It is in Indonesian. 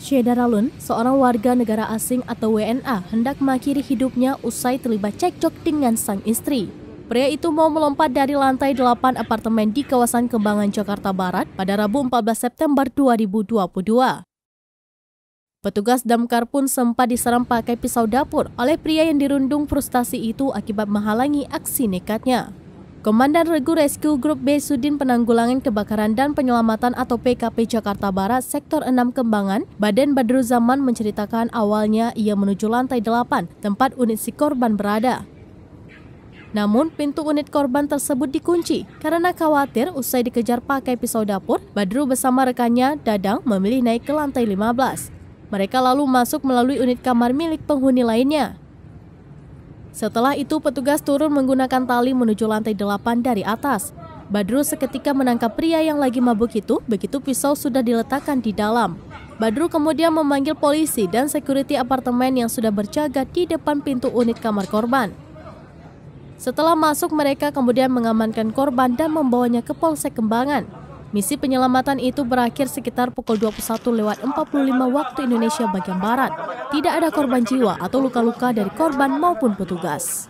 Syedaralun, seorang warga negara asing atau WNA, hendak mengakhiri hidupnya usai terlibat cekcok dengan sang istri. Pria itu mau melompat dari lantai 8 apartemen di kawasan Kembangan, Jakarta Barat pada Rabu 14 September 2022. Petugas damkar pun sempat diserang pakai pisau dapur oleh pria yang dirundung frustasi itu akibat menghalangi aksi nekatnya. Komandan Regu Rescue Group B Sudin Penanggulangan Kebakaran dan Penyelamatan atau PKP Jakarta Barat Sektor 6 Kembangan, Baden Badru Zaman menceritakan awalnya ia menuju lantai 8 tempat unit si korban berada. Namun, pintu unit korban tersebut dikunci karena khawatir usai dikejar pakai pisau dapur, Badru bersama rekannya Dadang memilih naik ke lantai 15. Mereka lalu masuk melalui unit kamar milik penghuni lainnya. Setelah itu petugas turun menggunakan tali menuju lantai delapan dari atas. Badru seketika menangkap pria yang lagi mabuk itu begitu pisau sudah diletakkan di dalam. Badru kemudian memanggil polisi dan security apartemen yang sudah berjaga di depan pintu unit kamar korban. Setelah masuk mereka kemudian mengamankan korban dan membawanya ke Polsek Kembangan. Misi penyelamatan itu berakhir sekitar pukul 21 lewat 45 waktu Indonesia bagian Barat. Tidak ada korban jiwa atau luka-luka dari korban maupun petugas.